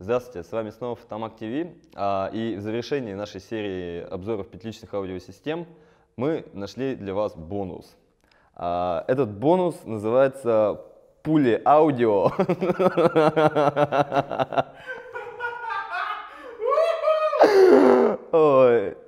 Здравствуйте, с вами снова Фотомаг ТВ. А, и в завершении нашей серии обзоров петличных аудиосистем мы нашли для вас бонус. А, этот бонус называется пули аудио. Ой.